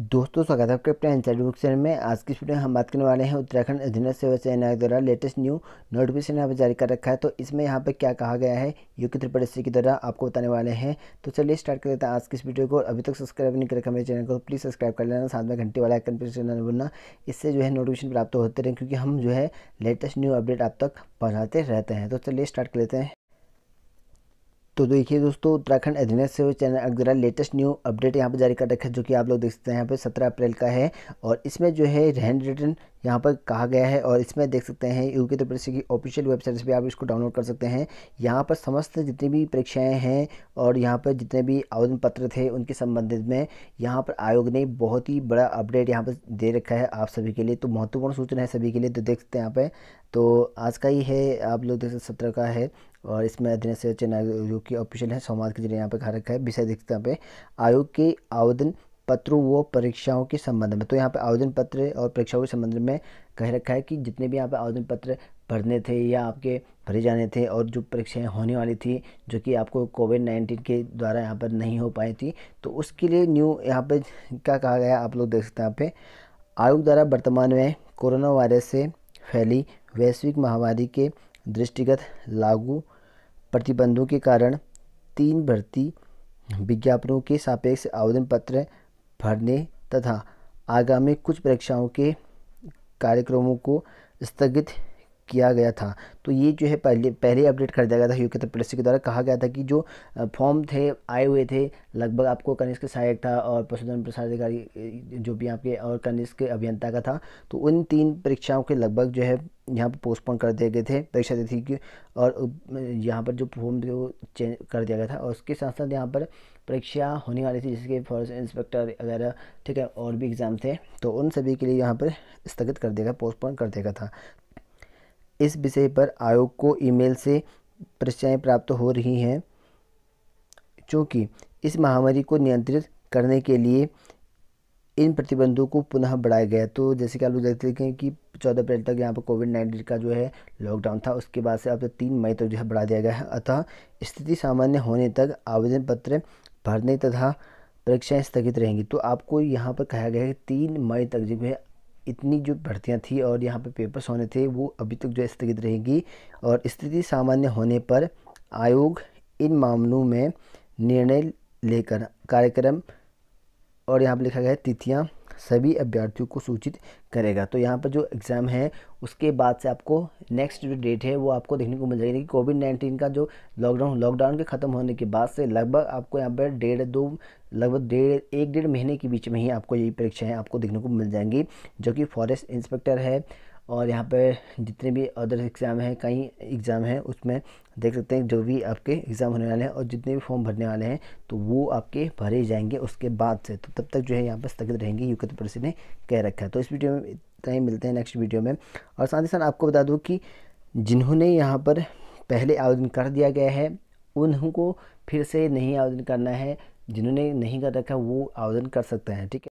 दोस्तों स्वागत है आपके अपने एंसर बुक चैनल में आज की वीडियो में हम बात करने वाले हैं उत्तराखंड अधीन सेवा सेना आयोग द्वारा लेटेस्ट न्यू नोटिफिकेशन यहाँ पर जारी कर रखा है तो इसमें यहाँ पर क्या कहा गया है यूके त्रिपुरा के द्वारा आपको बताने वाले हैं तो चलिए स्टार्ट कर देते हैं आज की इस वीडियो को अभी तक सब्सक्राइब नहीं कर रखा तो मेरे चैनल को प्लीज़ सब्सक्राइब कर लेना साथ में घंटे वाला आइकन पर चलना बोलना इससे जो है नोटिफिकेशन प्राप्त होते रहें क्योंकि हम जो है लेटेस्ट न्यू अपडेट आप तक पहुँचाते रहते हैं तो चलिए स्टार्ट कर लेते हैं तो देखिए दोस्तों उत्तराखंड अधीनस्थ सेवा चैनल अगजरा लेटेस्ट न्यू अपडेट यहाँ पर जारी कर रखा है जो कि आप लोग देख सकते हैं यहाँ पे सत्रह अप्रैल का है और इसमें जो है हैंड रिटर्न यहाँ पर कहा गया है और इसमें देख सकते हैं यू के तो की ऑफिशियल वेबसाइट से भी आप इसको डाउनलोड कर सकते हैं यहाँ पर समस्त जितनी भी परीक्षाएँ हैं और यहाँ पर जितने भी आवेदन पत्र थे उनके संबंधित में यहाँ पर आयोग ने बहुत ही बड़ा अपडेट यहाँ पर दे रखा है आप सभी के लिए तो महत्वपूर्ण सूचना है सभी के लिए तो देख सकते हैं यहाँ पर तो आज का ही है आप लोग देख सकते सत्रह का है और इसमें अधीन से चयन आयोग की ऑफिशियल है संवाद के जरिए यहाँ पर कहा रखा है विषय देखते हैं यहाँ पे आयोग के आवेदन पत्रों व परीक्षाओं के संबंध में तो यहाँ पे आवेदन पत्र और परीक्षाओं के संबंध में कह रखा है कि जितने भी यहाँ पे आवेदन पत्र भरने थे या आपके भरे जाने थे और जो परीक्षाएं होने वाली थी जो कि आपको कोविड नाइन्टीन के द्वारा यहाँ पर नहीं हो पाई थी तो उसके लिए न्यू यहाँ पर क्या कहा गया आप लोग देख सकते हैं यहाँ पे आयोग द्वारा वर्तमान में कोरोना वायरस से फैली वैश्विक महामारी के दृष्टिगत लागू प्रतिबंधों के कारण तीन भर्ती विज्ञापनों के सापेक्ष आवेदन पत्र भरने तथा आगामी कुछ परीक्षाओं के कार्यक्रमों को स्थगित किया गया था तो ये जो है पहले पहले अपडेट कर दिया गया था योग्यता पुलिस के द्वारा कहा गया था कि जो फॉर्म थे आए हुए थे लगभग आपको कनिष्क सहायक था और पशुधन प्रसार अधिकारी जो भी आपके और कनिष्क अभियंता का था तो उन तीन परीक्षाओं के लगभग जो है यहाँ पर पोस्टपोन कर दिए गए थे परीक्षा तिथि की और यहाँ पर जो फॉर्म थे वो चेंज कर दिया गया था और उसके साथ साथ यहाँ पर परीक्षा होने वाली थी जैसे कि फॉरेस्ट इंस्पेक्टर वगैरह ठीक है और भी एग्ज़ाम थे तो उन सभी के लिए यहाँ पर स्थगित कर देगा पोस्टपोन कर देगा था इस विषय पर आयोग को ईमेल से परीक्षाएँ प्राप्त हो रही हैं चूँकि इस महामारी को नियंत्रित करने के लिए इन प्रतिबंधों को पुनः बढ़ाया गया तो जैसे कि आप लोग देखते हैं कि चौदह अप्रैल तक यहाँ पर कोविड नाइन्टीन का जो है लॉकडाउन था उसके बाद से अब तक तो तीन मई तक तो जो है बढ़ा दिया गया है अतः स्थिति सामान्य होने तक आवेदन पत्र भरने तथा परीक्षाएं स्थगित रहेंगी तो आपको यहाँ पर कहा गया है तीन मई तक जो है इतनी जो भर्तियाँ थी और यहाँ पे पेपर्स होने थे वो अभी तक जो है स्थगित रहेगी और स्थिति सामान्य होने पर आयोग इन मामलों में निर्णय लेकर कार्यक्रम और यहाँ पर लिखा गया है तिथियाँ सभी अभ्यर्थियों को सूचित करेगा तो यहाँ पर जो एग्ज़ाम है उसके बाद से आपको नेक्स्ट जो डेट है वो आपको देखने को मिल जाएगी कि कोविड नाइन्टीन का जो लॉकडाउन लॉकडाउन के ख़त्म होने के बाद से लगभग आपको यहाँ पर डेढ़ दो लगभग डेढ़ एक डेढ़ महीने के बीच में ही आपको यही परीक्षाएँ आपको देखने को मिल जाएंगी जो कि फॉरेस्ट इंस्पेक्टर है और यहाँ पर जितने भी अदर एग्ज़ाम हैं कई एग्ज़ाम हैं उसमें देख सकते हैं जो भी आपके एग्ज़ाम होने वाले हैं और जितने भी फॉर्म भरने वाले हैं तो वो आपके भरे जाएंगे उसके बाद से तो तब तक जो है यहाँ पर स्थगित रहेंगे यूके परिषद ने कह रखा है तो इस वीडियो में इतना ही मिलते हैं नेक्स्ट वीडियो में और साथ ही साथ आपको बता दूँ कि जिन्होंने यहाँ पर पहले आवेदन कर दिया गया है उनको फिर से नहीं आवेदन करना है जिन्होंने नहीं कर रखा वो आवेदन कर सकते हैं ठीक है